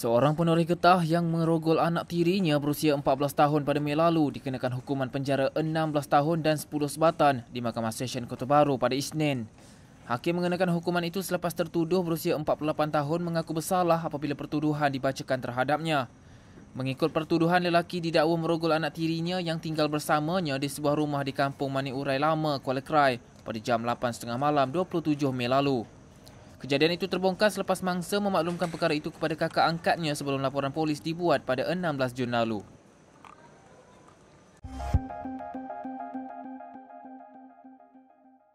Seorang penoreh getah yang merogol anak tirinya berusia 14 tahun pada Mei lalu dikenakan hukuman penjara 16 tahun dan 10 sebatan di Mahkamah Session Kota Baru pada Isnin. Hakim mengenakan hukuman itu selepas tertuduh berusia 48 tahun mengaku bersalah apabila pertuduhan dibacakan terhadapnya. Mengikut pertuduhan lelaki didakwa merogol anak tirinya yang tinggal bersamanya di sebuah rumah di Kampung Manik Urai Lama, Kuala Krai pada jam 8.30 malam 27 Mei lalu. Kejadian itu terbongkar selepas mangsa memaklumkan perkara itu kepada kakak angkatnya sebelum laporan polis dibuat pada 16 Jun lalu.